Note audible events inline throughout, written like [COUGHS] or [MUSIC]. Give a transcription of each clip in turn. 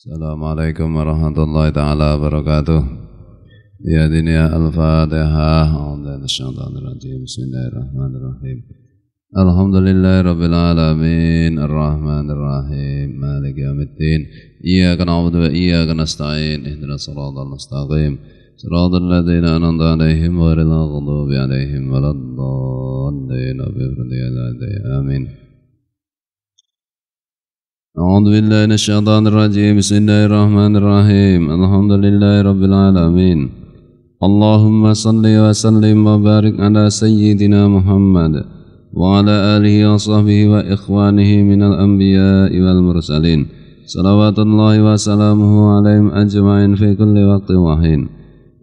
السلام عليكم ورحمة الله تعالى وبركاته يا دنيا الفاتحة الشيطان الرجيم بسم الله الرحمن الرحيم الحمد لله رب العالمين الرحمن الرحيم مالك يوم الدين إياك نعبد وإياك نستعين اهدنا الصراط المستقيم صراط الذين أنعمت عليهم غير المغضوب عليهم ولا الضالين آمين أعوذ بالله من الشيطان الرجيم بسم الله الرحمن الرحيم الحمد لله رب العالمين اللهم صل وسلم وبارك على سيدنا محمد وعلى آله وصحبه وإخوانه من الأنبياء والمرسلين صلوات الله وسلامه عليهم أجمعين في كل وقت وحين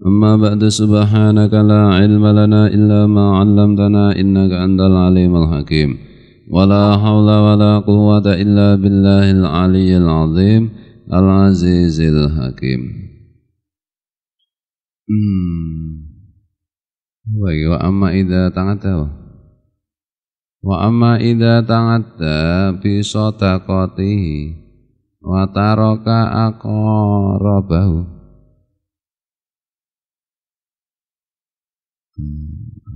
أما بعد سبحانك لا علم لنا إلا ما علمتنا إنك أنت العليم الحكيم ولا حول ولا قوة إلا بالله العلي العظيم العزيز الحكيم hmm. wa amma idza ta'ata wa amma idza ta'ata bisa sadaqatihi wa taroka aqrabahu hmm.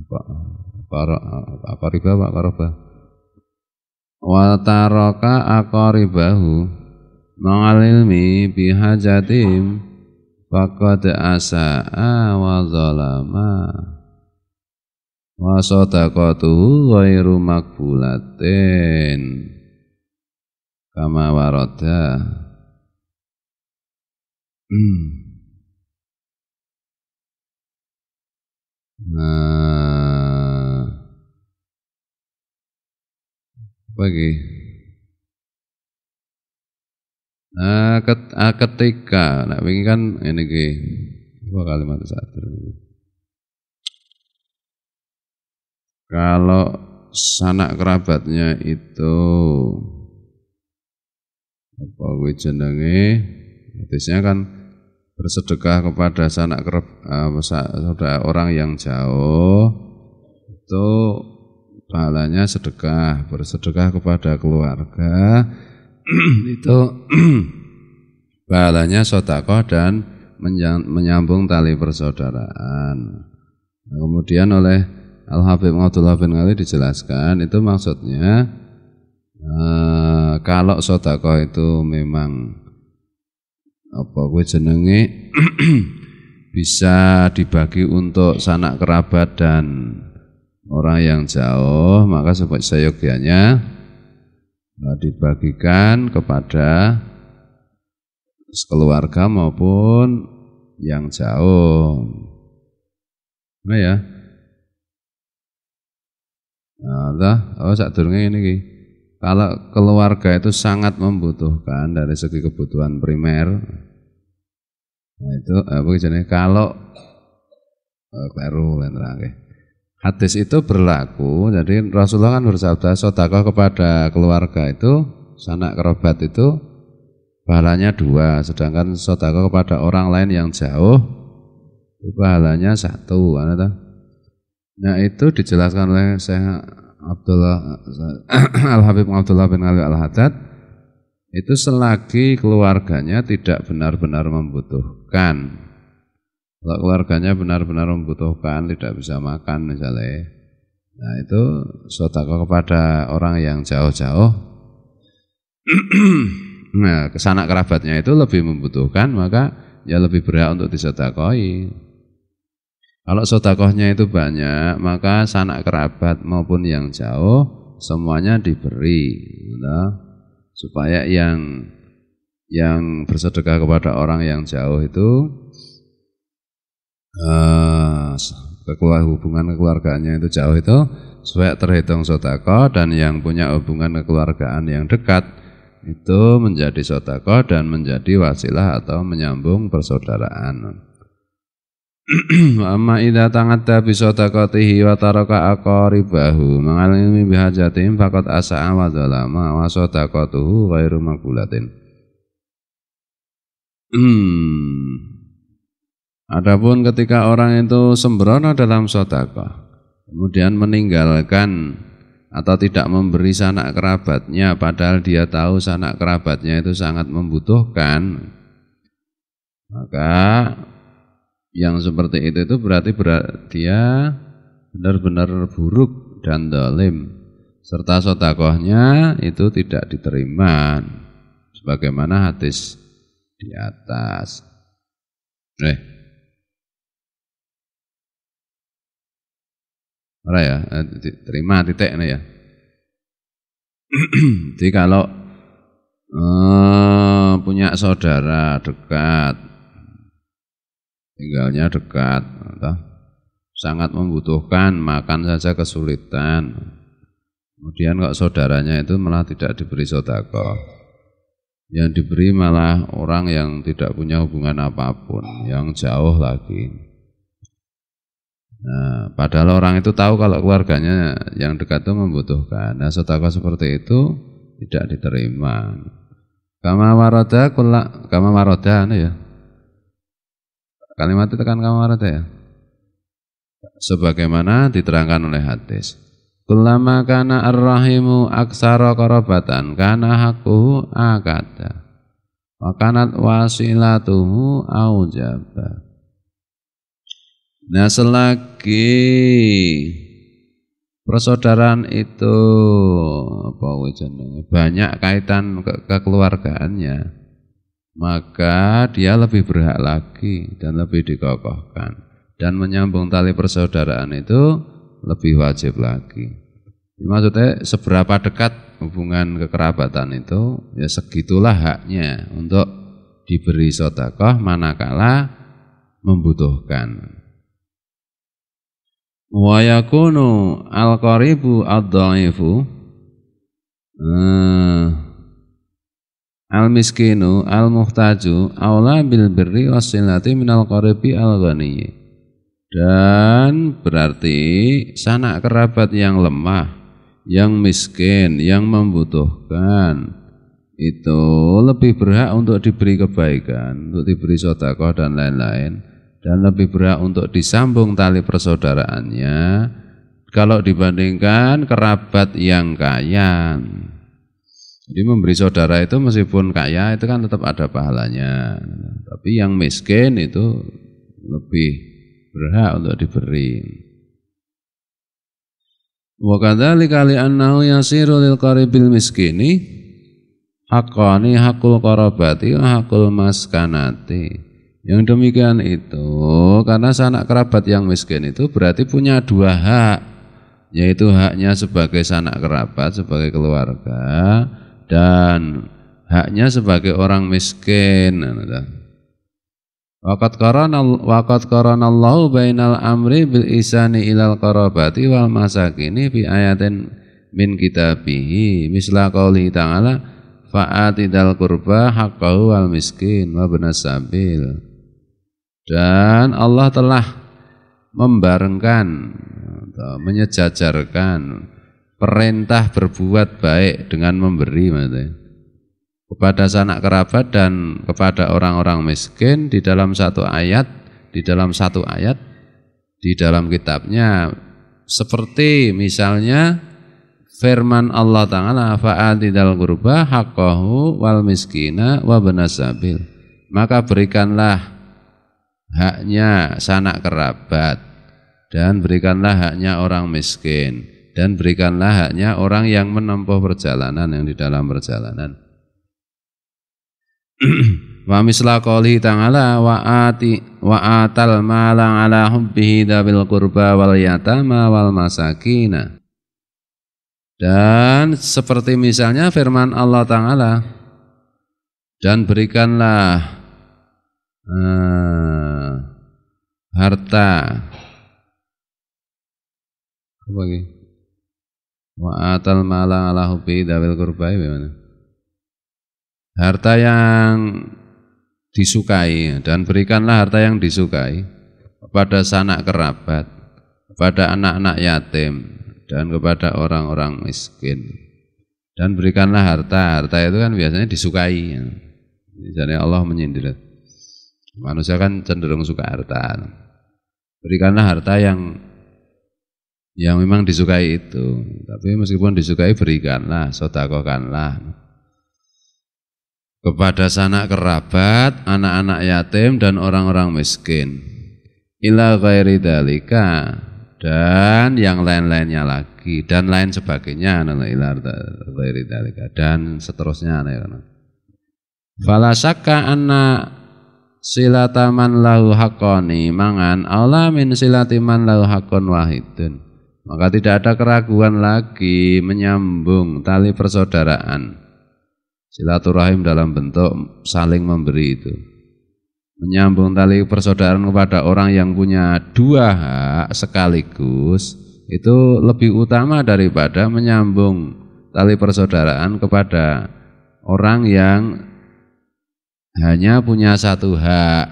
apa apa apa riba pak karoba wa taraka aqaribahu ilmi bihajatim faqad asa'a wa zalama wa sadaqatuhu ghairu makbulatin kama warada hmm. [CLEARS THROAT] nah Pagi. Nah, ketika, nah ini kan ini gue, dua kalimat satu. Kalau sanak kerabatnya itu apa gue jenenge, biasanya kan bersedekah kepada sanak kerabat, uh, saudara orang yang jauh itu pahalanya sedekah, bersedekah kepada keluarga [CLEARS THROAT] itu [CLEARS THROAT] pahalanya sotakoh dan menyambung tali persaudaraan. Nah, kemudian oleh Al Habib Abdullah bin Ali dijelaskan itu maksudnya eh, kalau sotakoh itu memang apa gue jenenge [CLEARS THROAT] bisa dibagi untuk sanak kerabat dan orang yang jauh maka sebuah seyogianya dibagikan kepada keluarga maupun yang jauh. Nah ya. Nah, oh sak durunge ngene iki. Kalau keluarga itu sangat membutuhkan dari segi kebutuhan primer. Nah itu apa jenenge kalau oh, kleru lan terangke. Hadis itu berlaku, jadi Rasulullah kan bersabda, sodakoh kepada keluarga itu, sanak kerabat itu, pahalanya dua, sedangkan sodakoh kepada orang lain yang jauh, itu pahalanya satu. Nah itu dijelaskan oleh saya Abdullah [COUGHS] Al-Habib Abdullah bin Ali Al-Haddad, itu selagi keluarganya tidak benar-benar membutuhkan kalau keluarganya benar-benar membutuhkan, tidak bisa makan misalnya, nah itu sodako kepada orang yang jauh-jauh, [CLEARS THROAT] nah kesanak kerabatnya itu lebih membutuhkan, maka ya lebih berhak untuk disotakoi. Kalau sodakohnya itu banyak, maka sanak kerabat maupun yang jauh semuanya diberi, nah, supaya yang yang bersedekah kepada orang yang jauh itu uh, hubungan kekeluargaannya itu jauh itu sesuai terhitung sotako dan yang punya hubungan kekeluargaan yang dekat itu menjadi sotako dan menjadi wasilah atau menyambung persaudaraan. [CLEARS THROAT] Amma idha tangatta bi sadaqatihi wa taraka aqaribahu mengalami bihajatim faqad asa'a wa dhalama wa sadaqatuhu ghairu maqbulatin. Hmm. Adapun ketika orang itu sembrono dalam sodakoh, kemudian meninggalkan atau tidak memberi sanak kerabatnya, padahal dia tahu sanak kerabatnya itu sangat membutuhkan, maka yang seperti itu itu berarti dia benar-benar buruk dan dolim serta sotakohnya itu tidak diterima sebagaimana hadis di atas. Eh. Ora ya, eh, terima titik ya. [CLEARS THROAT] Jadi kalau eh, punya saudara dekat, tinggalnya dekat, atau gitu, sangat membutuhkan, makan saja kesulitan. Kemudian kok saudaranya itu malah tidak diberi sodako. Yang diberi malah orang yang tidak punya hubungan apapun, yang jauh lagi. Nah, padahal orang itu tahu kalau keluarganya yang dekat itu membutuhkan. Nah, sotaka seperti itu tidak diterima. Kama waroda kula kama waroda anu ya. Kalimat itu kan kama waroda ya. Sebagaimana diterangkan oleh hadis. Kulama kana ar aksara korobatan kana hakuhu akada. Makanat wasilatuhu aujabah. Nah selagi persaudaraan itu apa jenenge banyak kaitan ke kekeluargaannya maka dia lebih berhak lagi dan lebih dikokohkan dan menyambung tali persaudaraan itu lebih wajib lagi maksudnya seberapa dekat hubungan kekerabatan itu ya segitulah haknya untuk diberi sodakoh manakala membutuhkan wa yakunu al-qaribu ad-dha'ifu eh, al-miskinu al-muhtaju aula bil birri wasilati min al qaribi al ghani dan berarti sanak kerabat yang lemah yang miskin yang membutuhkan itu lebih berhak untuk diberi kebaikan untuk diberi sodakoh dan lain-lain dan lebih berat untuk disambung tali persaudaraannya kalau dibandingkan kerabat yang kaya. Jadi memberi saudara itu meskipun kaya itu kan tetap ada pahalanya. Tapi yang miskin itu lebih berhak untuk diberi. Wa kadzalika annahu yasiru lil qaribil miskini haqqani haqqul qarabati wa haqqul maskanati. Yang demikian itu karena sanak kerabat yang miskin itu berarti punya dua hak yaitu haknya sebagai sanak kerabat sebagai keluarga dan haknya sebagai orang miskin. Nah, nah, nah. Wakat qarana wakat qarana Allahu bainal amri bil isani ilal qarabati wal masakini bi ayatin min kitabihi misla kauli ta'ala fa'atidal qurba haqqahu wal miskin wa benasabil sabil dan Allah telah membarengkan atau menyejajarkan perintah berbuat baik dengan memberi kepada sanak kerabat dan kepada orang-orang miskin di dalam satu ayat di dalam satu ayat di dalam kitabnya seperti misalnya firman Allah Ta'ala fa'atidal gurba haqqahu wal miskina wa benasabil maka berikanlah haknya sanak kerabat dan berikanlah haknya orang miskin dan berikanlah haknya orang yang menempuh perjalanan yang di dalam perjalanan [CLEARS THROAT] wa misla qouli ta'ala wa ati wa atal mala ala hubbihi dabil qurba wal yatama wal masakina dan seperti misalnya firman Allah Ta'ala dan berikanlah Eh, harta apa lagi Waatal malang ala hubi dawil kurbai bagaimana harta yang disukai dan berikanlah harta yang disukai kepada sanak kerabat kepada anak-anak yatim dan kepada orang-orang miskin dan berikanlah harta harta itu kan biasanya disukai misalnya Allah menyindir Manusia kan cenderung suka harta. Berikanlah harta yang yang memang disukai itu. Tapi meskipun disukai berikanlah, sodakokanlah. Kepada sanak kerabat, anak-anak yatim dan orang-orang miskin. Ila ghairi dalika dan yang lain-lainnya lagi dan lain sebagainya anu, ila ghairi dalika dan seterusnya. Anu, ya, anu. Falasaka anak silataman lahu hakoni mangan aula min silatiman lahu hakon wahidun maka tidak ada keraguan lagi menyambung tali persaudaraan silaturahim dalam bentuk saling memberi itu menyambung tali persaudaraan kepada orang yang punya dua hak sekaligus itu lebih utama daripada menyambung tali persaudaraan kepada orang yang hanya punya satu hak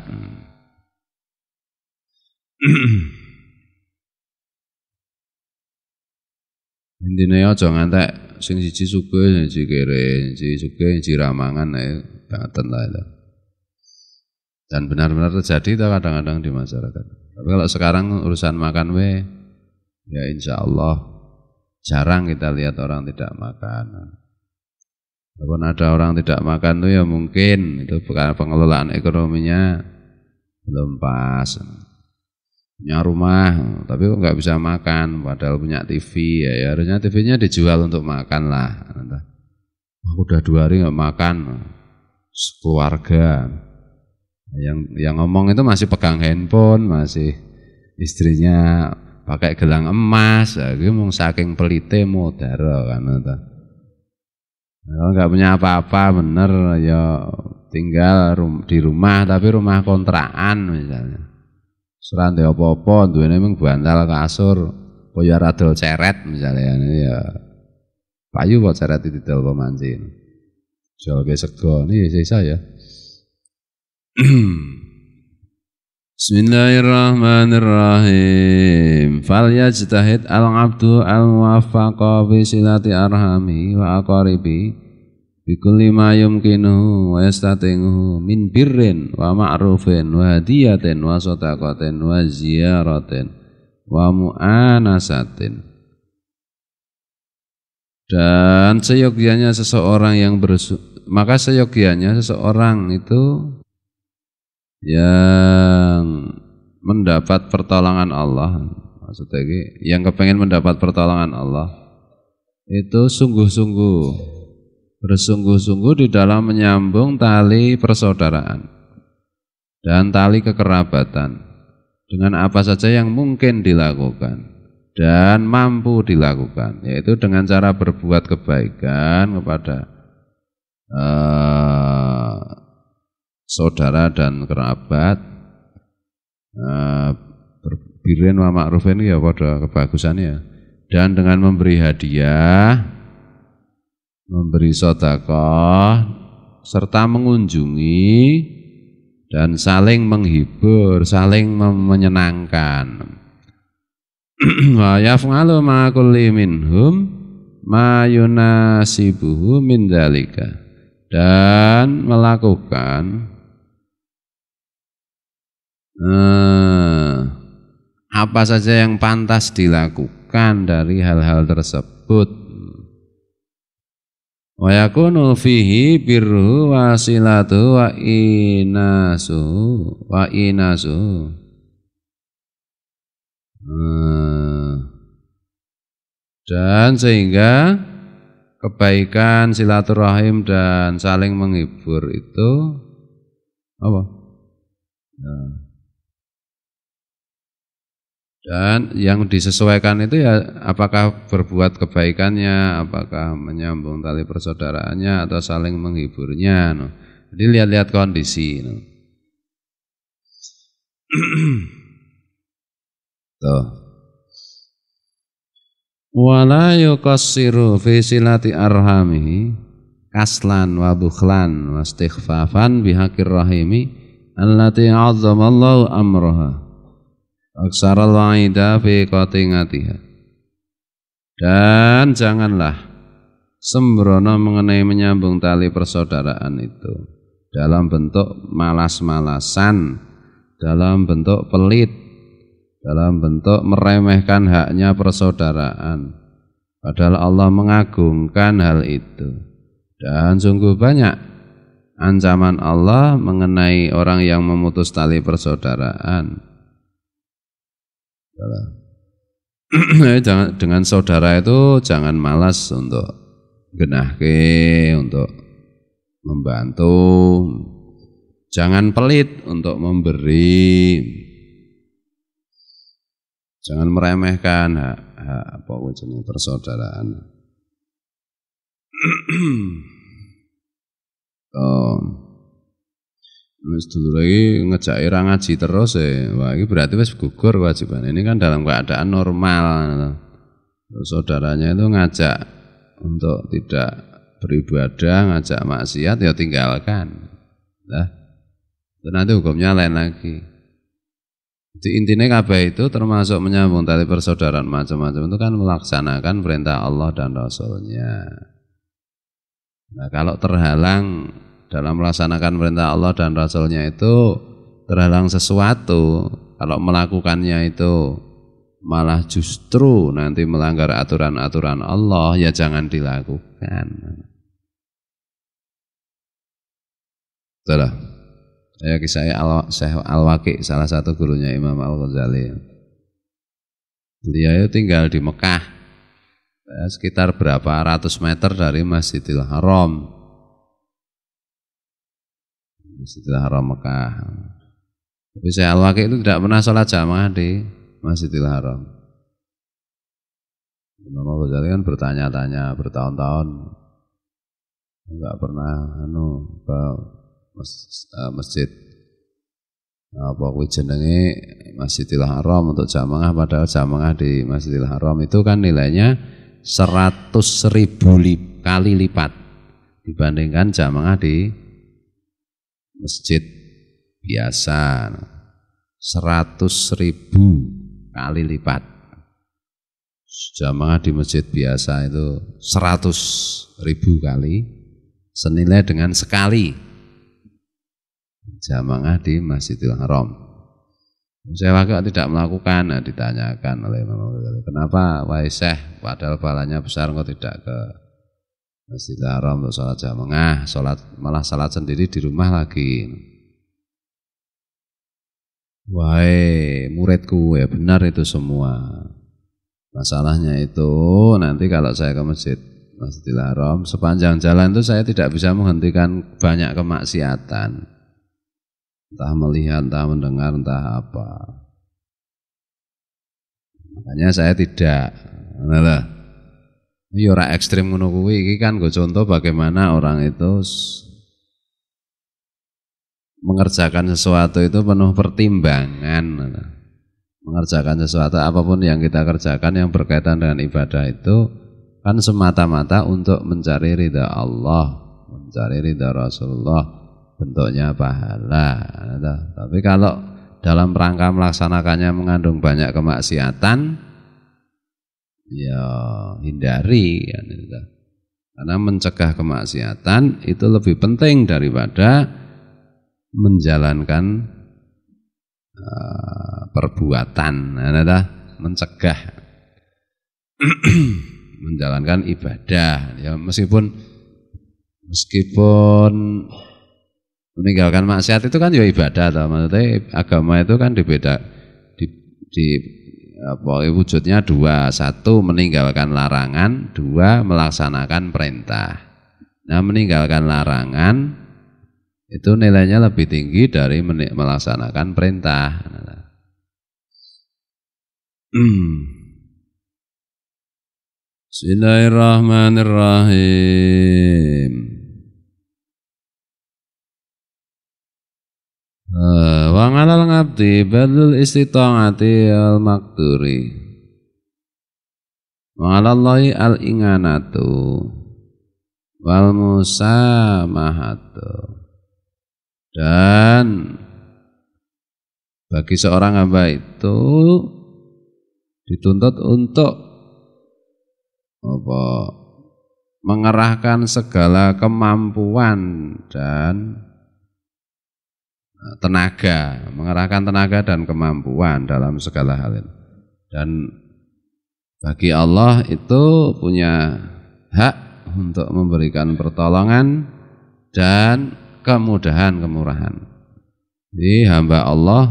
[CLEARS THROAT] intine jangan tak sing siji sugih sing siji kere siji sing siji ramangan ya bangetan lah itu dan benar-benar terjadi itu kadang-kadang di masyarakat tapi kalau sekarang urusan makan we ya insya Allah jarang kita lihat orang tidak makan Walaupun ada orang tidak makan tuh ya mungkin itu bukan pengelolaan ekonominya belum pas. Punya rumah tapi kok nggak bisa makan padahal punya TV ya, ya harusnya TV-nya dijual untuk makan lah. Aku udah dua hari nggak makan keluarga yang yang ngomong itu masih pegang handphone masih istrinya pakai gelang emas, gue mau saking pelite mau darah kan gitu kalau oh, nggak punya apa-apa bener ya tinggal rum, di rumah tapi rumah kontrakan misalnya. Seran ya apa-apa duwene mung bantal kasur kaya radol ceret misalnya ini ya. Payu kok ceret didol pemancing. Jual sego ini ya sisa ya. [CLEARS THROAT] Bismillahirrahmanirrahim. Fal yajtahid al-abdu al-muwaffaqa fi silati arhami wa aqaribi bi kulli ma yumkinu wa yastati'uhu min birrin wa ma'rufin wa hadiyatin wa sadaqatin wa ziyaratin wa mu'anasatin. Dan seyogianya seseorang yang bersu maka seyogianya seseorang itu yang mendapat pertolongan Allah maksudnya yang kepengen mendapat pertolongan Allah itu sungguh-sungguh bersungguh-sungguh di dalam menyambung tali persaudaraan dan tali kekerabatan dengan apa saja yang mungkin dilakukan dan mampu dilakukan yaitu dengan cara berbuat kebaikan kepada uh, saudara dan kerabat uh, berbirin wa ini ya pada kebagusannya ya. dan dengan memberi hadiah memberi sodakoh serta mengunjungi dan saling menghibur saling menyenangkan [CLEARS THROAT] wa yaf'alu ma kulli minhum ma yunasibuhu min dan melakukan eh, apa saja yang pantas dilakukan dari hal-hal tersebut wa yakunu fihi birru wa wa inasu wa inasu eh, dan sehingga kebaikan silaturahim dan saling menghibur itu apa? Nah. Dan yang disesuaikan itu ya apakah berbuat kebaikannya, apakah menyambung tali persaudaraannya atau saling menghiburnya. No. Jadi lihat-lihat kondisi. No. [CLEARS THROAT] Tuh. Wala yukassiru fi silati arhamihi kaslan wa bukhlan wa istighfafan bihaqir rahimi allati azzamallahu amroha. Aksaral wa'ida fi qatingatiha. Dan janganlah sembrono mengenai menyambung tali persaudaraan itu dalam bentuk malas-malasan, dalam bentuk pelit, dalam bentuk meremehkan haknya persaudaraan. Padahal Allah mengagungkan hal itu. Dan sungguh banyak ancaman Allah mengenai orang yang memutus tali persaudaraan [CLEARS THROAT] Eh, jangan dengan saudara itu jangan malas untuk genahke untuk membantu jangan pelit untuk memberi jangan meremehkan hak, hak apa wujudnya persaudaraan [CLEARS THROAT] oh. Wis dulu lagi ngejak ira ngaji terus ya. Wah, ini berarti wis gugur kewajiban. Ini kan dalam keadaan normal. Terus saudaranya itu ngajak untuk tidak beribadah, ngajak maksiat ya tinggalkan. Nah, itu nanti hukumnya lain lagi. Di intinya kabeh itu termasuk menyambung tali persaudaraan macam-macam itu kan melaksanakan perintah Allah dan Rasulnya. Nah kalau terhalang dalam melaksanakan perintah Allah dan Rasulnya itu terhalang sesuatu kalau melakukannya itu malah justru nanti melanggar aturan-aturan Allah ya jangan dilakukan itulah ya kisah Al Waqi salah satu gurunya Imam Al Ghazali beliau tinggal di Mekah ya, sekitar berapa ratus meter dari Masjidil Haram Masjidil Haram Mekah. Tapi saya al itu tidak pernah sholat jamaah di Masjidil Haram. Imam Al kan bertanya-tanya bertahun-tahun Enggak pernah anu ke eh, masjid apa kuwi jenenge Masjidil Haram untuk jamaah padahal jamaah di Masjidil Haram itu kan nilainya 100.000 kali lipat dibandingkan jamaah di masjid biasa seratus ribu kali lipat jamaah di masjid biasa itu seratus ribu kali senilai dengan sekali jamaah di Masjidil Haram saya waktu tidak melakukan nah, ditanyakan oleh Imam Ghazali kenapa Waiseh padahal balanya besar kok tidak ke Masjid Haram untuk sholat jamaah, sholat malah sholat sendiri di rumah lagi. Wahai muridku ya benar itu semua. Masalahnya itu nanti kalau saya ke masjid Masjidil Haram sepanjang jalan itu saya tidak bisa menghentikan banyak kemaksiatan. Entah melihat, entah mendengar, entah apa. Makanya saya tidak. Nah, ini iya, orang ekstrim ngono kuwi kan gue contoh bagaimana orang itu mengerjakan sesuatu itu penuh pertimbangan. Mengerjakan sesuatu apapun yang kita kerjakan yang berkaitan dengan ibadah itu kan semata-mata untuk mencari ridha Allah, mencari ridha Rasulullah, bentuknya pahala. Tapi kalau dalam rangka melaksanakannya mengandung banyak kemaksiatan, ya hindari ya, gitu. karena mencegah kemaksiatan itu lebih penting daripada menjalankan uh, perbuatan nah, mencegah [CLEARS THROAT] menjalankan ibadah ya meskipun meskipun meninggalkan maksiat itu kan ya ibadah atau maksudnya agama itu kan dibeda di, di apa eh, wujudnya dua satu meninggalkan larangan dua melaksanakan perintah nah meninggalkan larangan itu nilainya lebih tinggi dari melaksanakan perintah [CLEARS THROAT] Bismillahirrahmanirrahim Eh, Wangalal ngalal ngabdi badul istita'ati al makturi wa al inganatu wal musamahatu dan bagi seorang hamba itu dituntut untuk apa mengerahkan segala kemampuan dan Eh, tenaga, mengerahkan tenaga dan kemampuan dalam segala hal itu. Dan bagi Allah itu punya hak untuk memberikan pertolongan dan kemudahan kemurahan. Jadi hamba Allah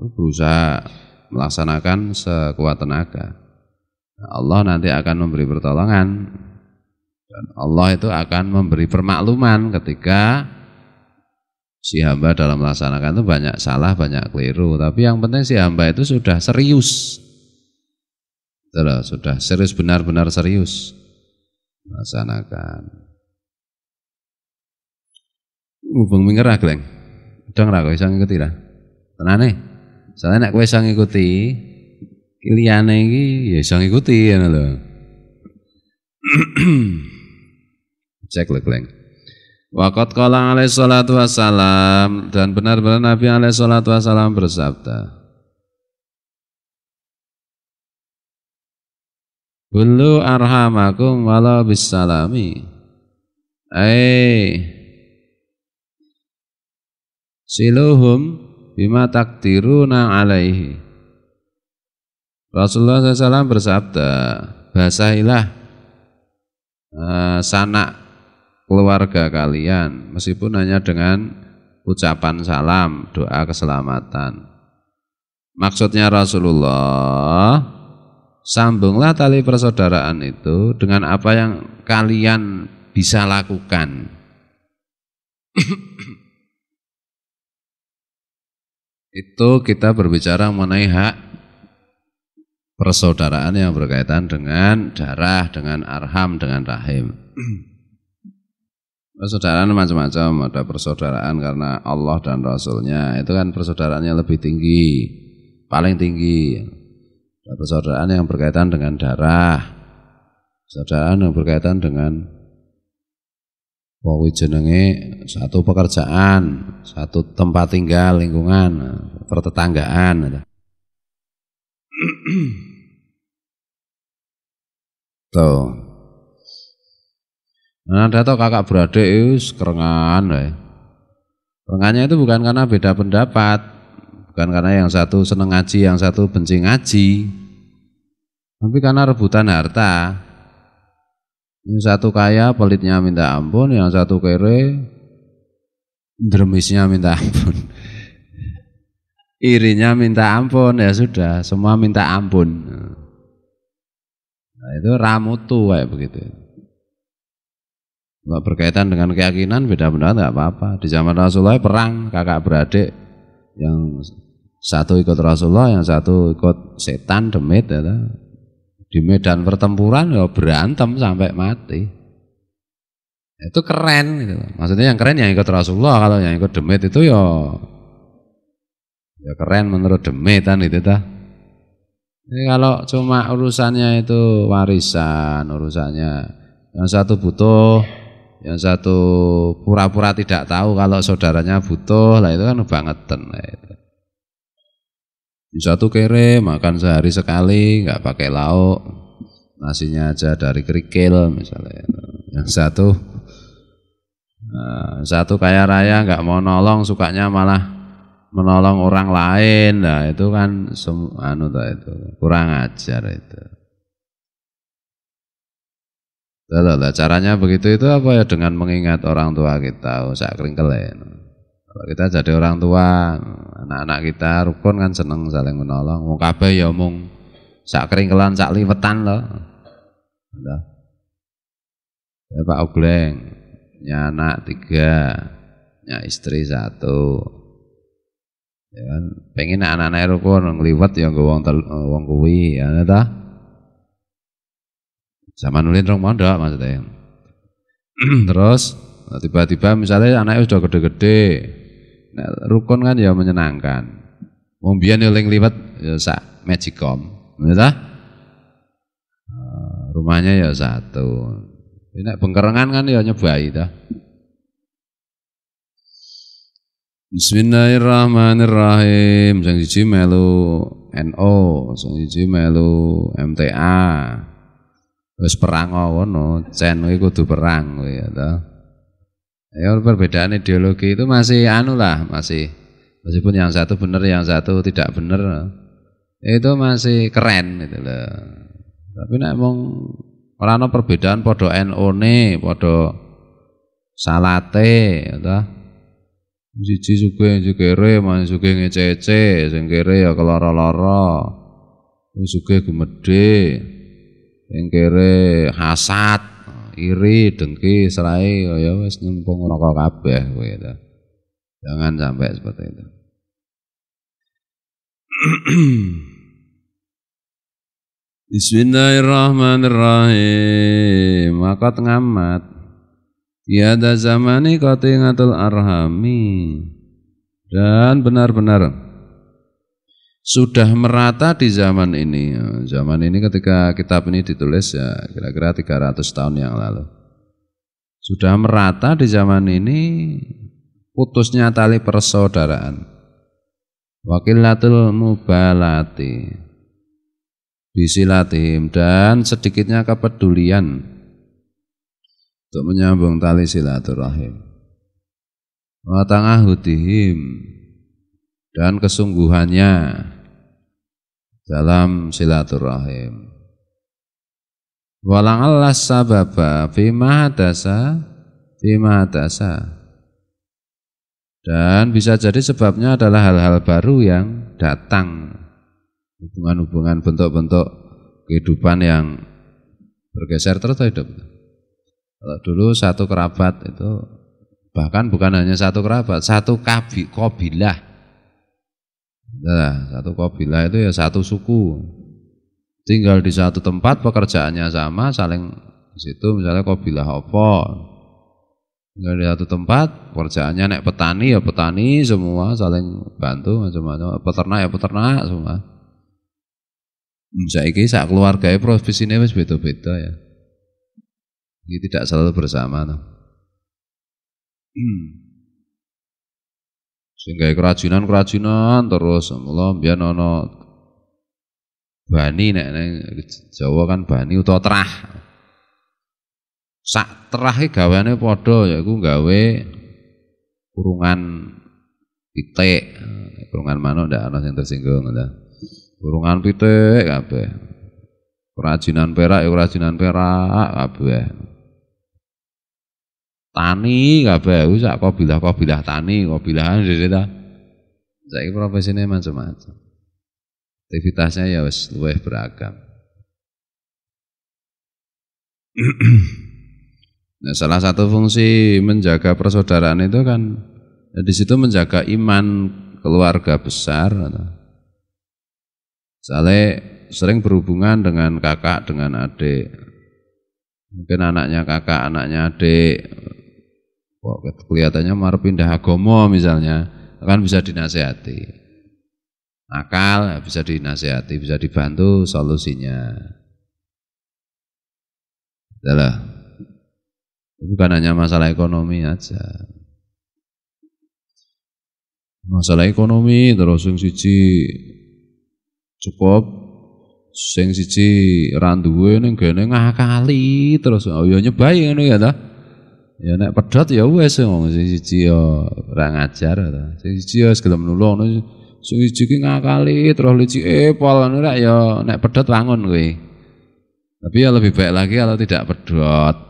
berusaha melaksanakan sekuat tenaga. Allah nanti akan memberi pertolongan dan Allah itu akan memberi permakluman ketika si hamba dalam melaksanakan itu banyak salah, banyak keliru. Tapi yang penting si hamba itu sudah serius. Itulah, sudah serius, benar-benar serius melaksanakan. Ngubung minggir lah, Gleng. Udah ngerah, kau bisa ngikuti lah. Tenane. Soalnya nak kau bisa ngikuti, kiliane ini ya bisa ngikuti. Ya, [CLEARS THROAT] Cek lah, Gleng. Waqat qala alaihi salatu wassalam dan benar-benar Nabi alaihi salatu wassalam bersabda Bulu arhamakum wala bisalami Eh Siluhum bima takdiruna alaihi Rasulullah SAW bersabda Basahilah uh, Sanak keluarga kalian meskipun hanya dengan ucapan salam, doa keselamatan. Maksudnya Rasulullah, sambunglah tali persaudaraan itu dengan apa yang kalian bisa lakukan. [COUGHS] itu kita berbicara mengenai hak persaudaraan yang berkaitan dengan darah, dengan arham, dengan rahim. [COUGHS] persaudaraan macam-macam ada persaudaraan karena Allah dan Rasulnya itu kan persaudaraannya lebih tinggi paling tinggi ada persaudaraan yang berkaitan dengan darah persaudaraan yang berkaitan dengan wawi jenenge satu pekerjaan satu tempat tinggal lingkungan pertetanggaan tuh Nah, ada tau kakak beradik itu kerengan Kerengannya itu bukan karena beda pendapat, bukan karena yang satu seneng ngaji, yang satu benci ngaji. Tapi karena rebutan harta. Yang satu kaya pelitnya minta ampun, yang satu kere dremisnya minta ampun. [LAUGHS] Irinya minta ampun ya sudah, semua minta ampun. Nah, itu ramutu kayak begitu. Kalau berkaitan dengan keyakinan beda beda nggak apa-apa. Di zaman Rasulullah perang kakak beradik yang satu ikut Rasulullah, yang satu ikut setan demit. Ya, di medan pertempuran ya berantem sampai mati. Itu keren gitu. Maksudnya yang keren yang ikut Rasulullah, kalau yang ikut demit itu ya ya keren menurut demitan itu dah. Ini kalau cuma urusannya itu warisan, urusannya yang satu butuh yang satu pura-pura tidak tahu kalau saudaranya butuh lah itu kan bangetan lah itu. Yang satu kere makan sehari sekali nggak pakai lauk nasinya aja dari kerikil misalnya itu. yang satu yang eh, satu kaya raya nggak mau nolong sukanya malah menolong orang lain nah itu kan semua anu itu kurang ajar itu Lalu, lalu, caranya begitu itu apa ya dengan mengingat orang tua kita usah oh, kering kelen ya. Kalau kita jadi orang tua, anak-anak kita rukun kan seneng saling menolong. mau kabe ya mung sak keringkelan sak liwetan loh. Ya, Pak Ogleng, ya anak tiga, ya istri satu. Ya kan, pengen anak-anak rukun ngeliwet ya nggo wong wong kuwi ya, ya ta. Zaman ulin rong mondok maksudnya. [CLEARS THROAT] Terus tiba-tiba misalnya anaknya sudah gede-gede, nah, rukun kan ya menyenangkan. Wong yang lewat ya sak magicom, ya Rumahnya ya satu. Ini bengkerengan kan ya nyebai itu Bismillahirrahmanirrahim. Sang siji melu NO, sang siji melu MTA. Terus perang ngono, cen kuwi kudu perang kuwi ya toh. Ya perbedaan ideologi itu masih anu lah, masih meskipun yang satu benar yang satu tidak benar ya. itu masih keren gitu loh. Tapi nek mong ora ana perbedaan padha no ne padha salate ya ta. Siji sugih re, mana sugih ngecece, sing kere ya keloro-loro. Sugih gemede, yang kere hasad iri dengki serai ya, ya wes nyempung rokok kabeh gitu jangan sampai seperti itu [CLEARS THROAT] Bismillahirrahmanirrahim Makat ngamat Tiada ini kau tinggal arhami Dan benar-benar sudah merata di zaman ini. Zaman ini ketika kitab ini ditulis ya kira-kira 300 tahun yang lalu. Sudah merata di zaman ini putusnya tali persaudaraan. Wakilatul mubalati bisilatihim dan sedikitnya kepedulian untuk menyambung tali silaturahim. Watangahudihim dan kesungguhannya dalam silaturahim. Walang Allah sababa bima dasa bima dasa. Dan bisa jadi sebabnya adalah hal-hal baru yang datang. Hubungan-hubungan bentuk-bentuk kehidupan yang bergeser terus hidup. Kalau dulu satu kerabat itu bahkan bukan hanya satu kerabat, satu kabi, kobilah Nah, satu kabilah itu ya satu suku. Tinggal di satu tempat pekerjaannya sama, saling di situ misalnya kabilah opo. Tinggal di satu tempat pekerjaannya naik petani ya petani semua saling bantu macam-macam, peternak ya peternak semua. Hmm, saiki sak keluargae profesi wis beda-beda ya. Ini tidak selalu bersama. No. Sehingga kerajinan-kerajinan terus Allah biar nono bani nek nek Jawa kan bani utawa terah. Sak terahe gaweane padha yaiku gawe kurungan pitik. Kurungan manuk ndak ana sing tersinggung ndak. Kurungan pitik kabeh. Kerajinan perak ya kerajinan perak kabeh tani kabeh kuwi sak kabilah bilah tani, kabilahan sesita. Saiki profesinya macam-macam. Aktivitasnya ya wes luwes beragam. [CLEARS THROAT] nah, salah satu fungsi menjaga persaudaraan itu kan ya di situ menjaga iman keluarga besar. Sale sering berhubungan dengan kakak, dengan adik. Mungkin anaknya kakak, anaknya adik, Kok kelihatannya mau pindah agomo misalnya, kan bisa dinasehati. Akal bisa dinasehati, bisa dibantu solusinya. Adalah bukan hanya masalah ekonomi aja. Masalah ekonomi terus yang siji cukup sing siji randuwe ini ning gene ngakali terus oh ya nyebai ngono ya ta Ya nek pedot ya wes wong sing siji ya ora ngajar ta. Sing siji ya gelem nulung sing siji ki ngakali terus licike eh, pol ngono rak ya nek pedot wangun kuwi. Tapi ya lebih baik lagi kalau tidak pedot. [CLEARS THROAT]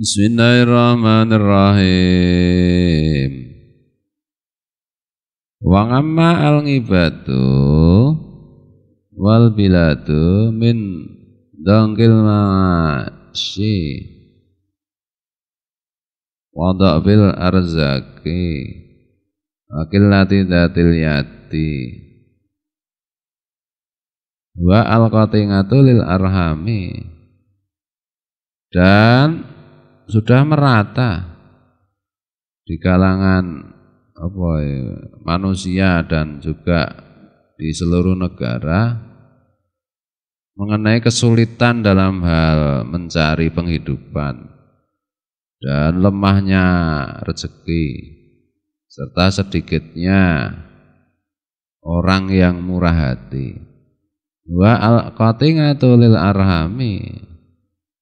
Bismillahirrahmanirrahim. Wa amma al-ngibatu wal biladu min dongkil masyi wa bil arzaki akil lati datil yati wa al-qatingatu lil arhami dan sudah merata di kalangan apa ya, manusia dan juga di seluruh negara mengenai kesulitan dalam hal mencari penghidupan dan lemahnya rezeki serta sedikitnya orang yang murah hati wa al qatingatu lil arhami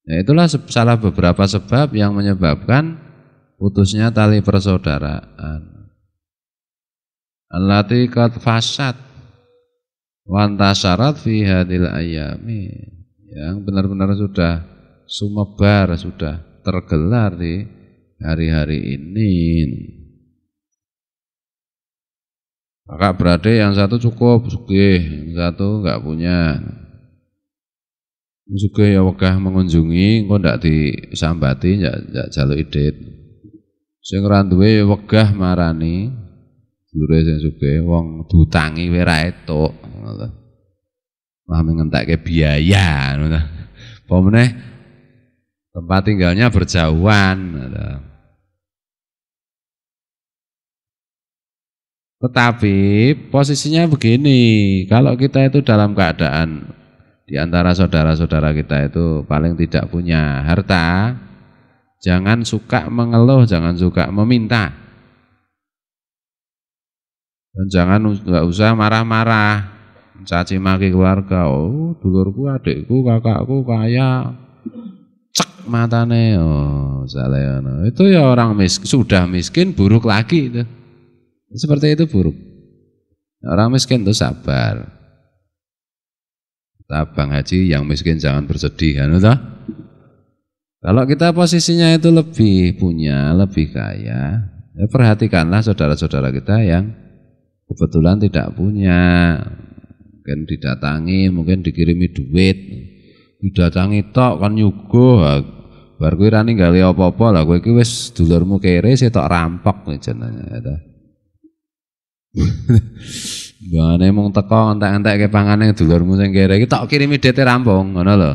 nah itulah salah beberapa sebab yang menyebabkan putusnya tali persaudaraan allati qad fasad wantasarat fi hadil ayami yang benar-benar sudah sumebar sudah tergelar di hari-hari ini maka berarti yang satu cukup sugih yang satu enggak punya Juga ya wakah mengunjungi kok enggak disambati enggak enggak jaluk idit sing randuwe ya marani dulure sing sugih wong dutangi kowe ra etuk ngono mah ya, ngenteke biaya ngono apa tempat tinggalnya berjauhan Tetapi posisinya begini, kalau kita itu dalam keadaan di antara saudara-saudara kita itu paling tidak punya harta, jangan suka mengeluh, jangan suka meminta. Dan jangan nggak usah marah-marah, caci maki keluarga. Oh, dulurku, adikku, kakakku kaya. Cek matane. Oh, Itu ya orang miskin, sudah miskin buruk lagi itu. Seperti itu buruk. Orang miskin itu sabar. Tabang haji yang miskin jangan bersedih kan udah. Kalau kita posisinya itu lebih punya, lebih kaya, ya perhatikanlah saudara-saudara kita yang kebetulan tidak punya mungkin didatangi mungkin dikirimi duit didatangi tok kan nyuguh bar kuwi ra ninggali apa-apa lah Gue iki wis dulurmu kere tok rampok nih jenenge ya [LAUGHS] Bane mung teko entek-entek ke panganan dulurmu sing kere iki tok kirimi dete rampung ngono lho.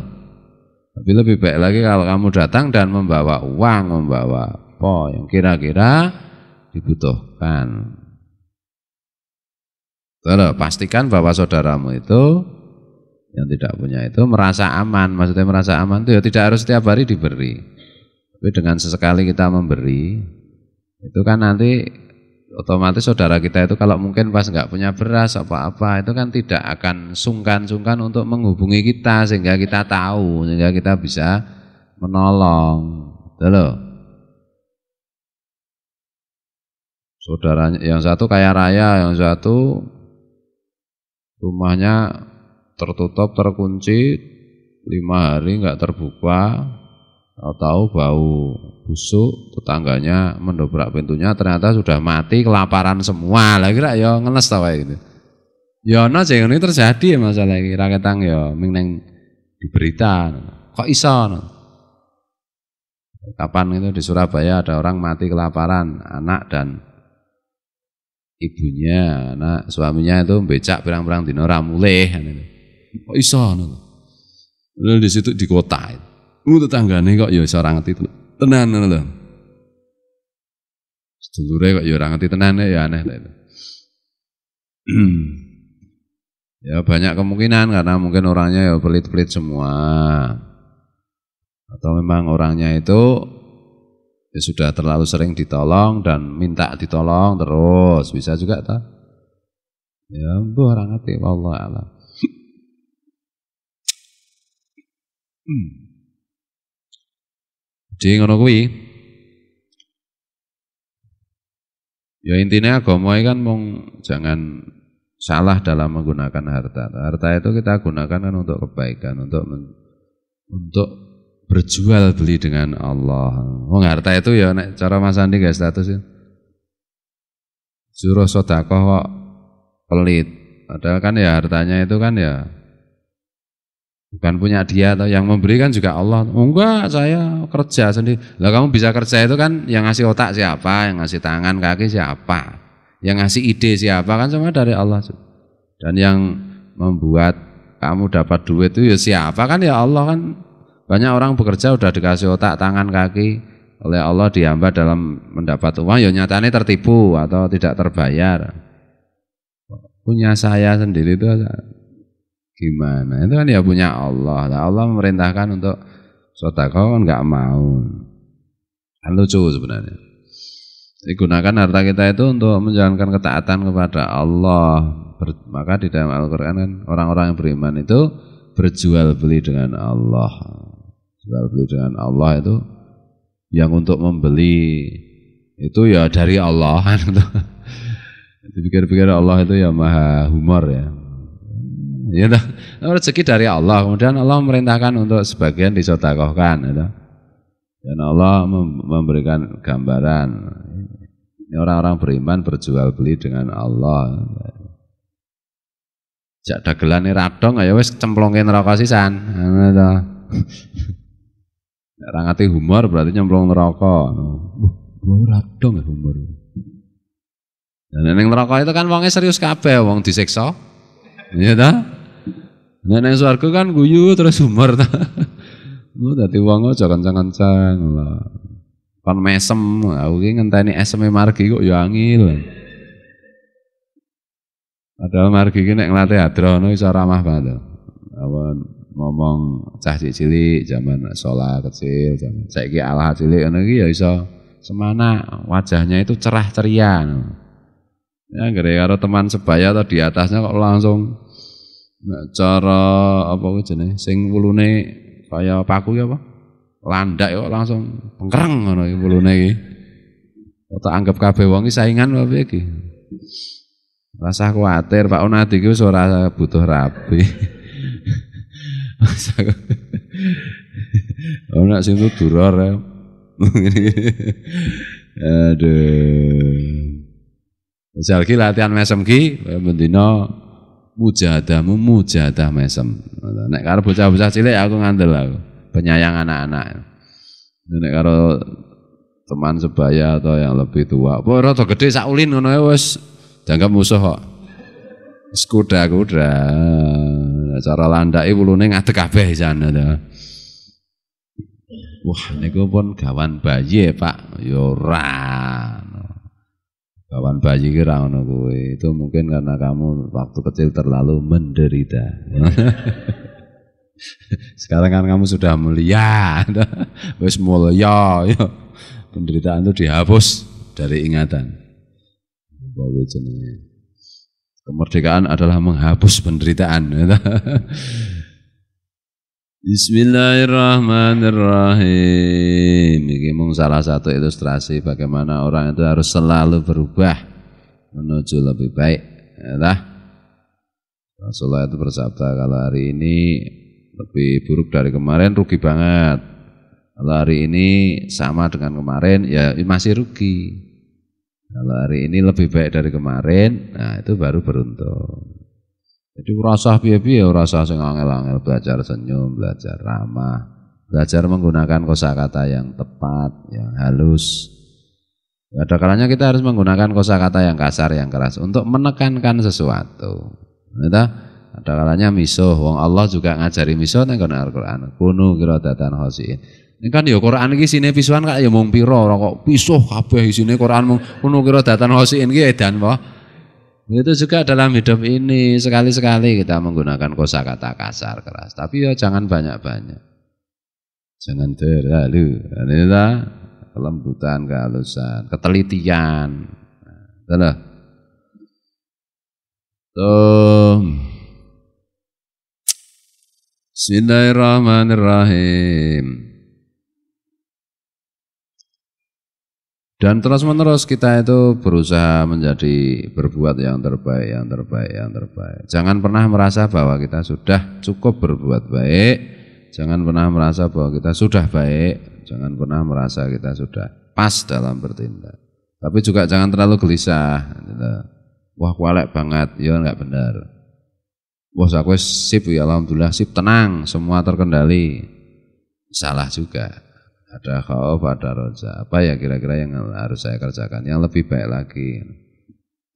Tapi lebih baik lagi kalau kamu datang dan membawa uang, membawa apa yang kira-kira dibutuhkan. Terus pastikan bahwa saudaramu itu yang tidak punya itu merasa aman. Maksudnya merasa aman itu ya tidak harus setiap hari diberi. Tapi dengan sesekali kita memberi, itu kan nanti otomatis saudara kita itu kalau mungkin pas nggak punya beras apa-apa itu kan tidak akan sungkan-sungkan untuk menghubungi kita sehingga kita tahu sehingga kita bisa menolong. Itu loh. saudaranya yang satu kaya raya yang satu rumahnya tertutup terkunci lima hari nggak terbuka tahu bau busuk tetangganya mendobrak pintunya ternyata sudah mati kelaparan semua lah kira ya ngenes tau kayak gitu ya no jeng ini terjadi ya masalah lagi raketang ya ming diberita kok iso no? kapan itu di Surabaya ada orang mati kelaparan anak dan ibunya, anak suaminya itu becak perang-perang dino ramuleh. Kok iso ngono. Lalu di situ di kota. Lu nih kok ya seorang ngerti tenan ngono lho. Sedulure kok ya orang ngerti tenan ya, ya aneh itu. [CLEARS THROAT] ya banyak kemungkinan karena mungkin orangnya ya pelit-pelit semua. Atau memang orangnya itu Ya sudah terlalu sering ditolong dan minta ditolong terus bisa juga tak? Ya, bu orang hati, Allah alam. Hmm. Jadi ngono kuwi. Ya intinya agama kan mong jangan salah dalam menggunakan harta. Harta itu kita gunakan kan untuk kebaikan, untuk untuk berjual beli dengan Allah. Wong harta itu ya nek cara Mas Andi gak status ya. Suruh sedekah kok pelit. Padahal kan ya hartanya itu kan ya bukan punya dia atau yang memberi kan juga Allah. Oh, enggak, saya kerja sendiri. Lah kamu bisa kerja itu kan yang ngasih otak siapa, yang ngasih tangan, kaki siapa, yang ngasih ide siapa kan semua dari Allah. Dan yang membuat kamu dapat duit itu ya siapa kan ya Allah kan banyak orang bekerja udah dikasih otak, tangan, kaki oleh Allah dihamba dalam mendapat uang ya nyatanya tertipu atau tidak terbayar. Punya saya sendiri itu gimana? Itu kan ya punya Allah. Allah memerintahkan untuk sodako kan nggak mau. Kan lucu sebenarnya. digunakan harta kita itu untuk menjalankan ketaatan kepada Allah. Maka di dalam Al-Quran kan orang-orang yang beriman itu berjual beli dengan Allah. Jual beli dengan Allah itu yang untuk membeli itu ya dari Allah dipikir [LAUGHS] pikir-pikir Allah itu ya maha humor ya ya dah rezeki dari Allah kemudian Allah memerintahkan untuk sebagian disotakohkan ya dan Allah memberikan gambaran ini orang-orang beriman berjual beli dengan Allah jak ini radong ya wes cemplongin rokok sisan ngono nah, [LAUGHS] Rangati humor berarti nyemplung neraka. Wah, ora ya humor. Dan yang neraka itu kan wongnya serius kabeh, wong disiksa. Iya ta? Dan yang suaraku kan guyu terus humor ta. Lu [LAUGHS] dadi wong aja kencang-kencang lah. Kan mesem, aku ini ngenteni SMA e margi kok ya angil. Padahal margi yang ngelatih adrono bisa ramah banget. Awan ngomong cah cilik zaman sholat kecil zaman saiki alah cilik ngono iki ya iso semana wajahnya itu cerah ceria ya gara karo teman sebaya atau di atasnya kok langsung cara apa ku jenenge sing wulune kaya paku ya apa landak kok langsung pengkereng ngono iki wulune iki tak anggap kabeh wong iki saingan apa piye iki rasa khawatir Pak Onadi ki ora butuh rapi. [LAUGHS] [LAUGHS] Oh nak sing durar [LAUGHS] ya. Aduh. Misal latihan mesem ki bendina mujahadamu mujahadah mesem. Nek karo bocah-bocah cilik aku ngandel aku, penyayang anak-anak. Nek karo teman sebaya atau yang lebih tua, apa rada gede sak ulin ngono ya, wis dianggap musuh kok. Skuda kuda Cara landake wulune ngadeg kabeh sana dah. Wah, niku pun gawan bayi ya, Pak. yoran, ya Kawan Gawan bayi ki aku ngono Itu mungkin karena kamu waktu kecil terlalu menderita. [LAUGHS] Sekarang kan kamu sudah mulia. [LAUGHS] Wis mulia yo, ya. Penderitaan itu dihapus dari ingatan. Bawa jenenge. Kemerdekaan adalah menghapus penderitaan. [LAUGHS] Bismillahirrahmanirrahim. Ini mung salah satu ilustrasi bagaimana orang itu harus selalu berubah menuju lebih baik. Nah, Rasulullah itu bersabda kalau hari ini lebih buruk dari kemarin rugi banget. Kalau hari ini sama dengan kemarin ya masih rugi. Kalau hari ini lebih baik dari kemarin, nah itu baru beruntung. Jadi rasa happy ya, rasa sing angel-angel belajar senyum, belajar ramah, belajar menggunakan kosakata yang tepat, yang halus. Ada kalanya kita harus menggunakan kosakata yang kasar, yang keras untuk menekankan sesuatu. dah. ada kalanya misuh, wong Allah juga ngajari misuh nang Al-Qur'an. Kunu kiradatan khosiin. Ini kan ya Quran iki sini pisuan kak ya mung piro orang kok pisuh kabeh sini Quran mung ngono kira datan hosiin ki edan po. Itu juga dalam hidup ini sekali-sekali kita menggunakan kosakata kasar keras, tapi ya jangan banyak-banyak. Jangan terlalu. Ini lah kelembutan, kehalusan, ketelitian. Nah, Tuh. Bismillahirrahmanirrahim. Dan terus-menerus kita itu berusaha menjadi berbuat yang terbaik, yang terbaik, yang terbaik. Jangan pernah merasa bahwa kita sudah cukup berbuat baik. Jangan pernah merasa bahwa kita sudah baik. Jangan pernah merasa kita sudah pas dalam bertindak. Tapi juga jangan terlalu gelisah. Gitu. Wah, kualek banget. Ya enggak benar. Wah, aku sip ya alhamdulillah sip tenang, semua terkendali. Salah juga ada khauf, ada roja. Apa ya kira-kira yang harus saya kerjakan? Yang lebih baik lagi.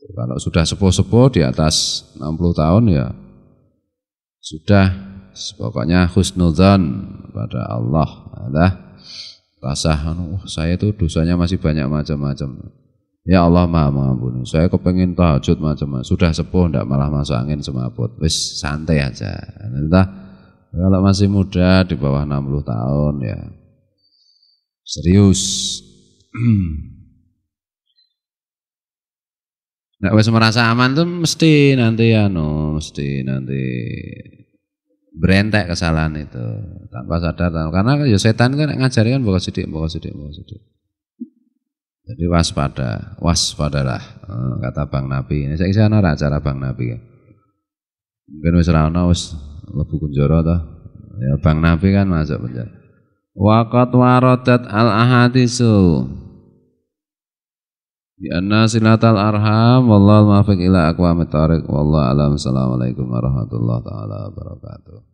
Kalau sudah sepuh-sepuh di atas 60 tahun ya sudah pokoknya husnudzan pada Allah. Ada rasa oh, saya itu dosanya masih banyak macam-macam. Ya Allah Maha Mengampuni. Saya kepengen tahajud macam-macam. Sudah sepuh tidak malah masuk angin semaput. Wis santai aja. Nah, entah kalau masih muda di bawah 60 tahun ya serius. [CLEARS THROAT] nggak bisa merasa aman tuh mesti nanti no anu, mesti nanti berentek kesalahan itu tanpa sadar karena ya setan kan ngajarin kan bawa sidik bawa sidik bawa sidik jadi waspada waspadalah eh, kata bang nabi ini saya kisah nara cara bang nabi mungkin wis rano wis lebu kunjoro toh ya bang nabi kan masuk penjara Waqat warodat al-ahadisu Di anna silatal arham Wallahu maafiq ila aqwamit Wallahu alam Assalamualaikum warahmatullahi taala wabarakatuh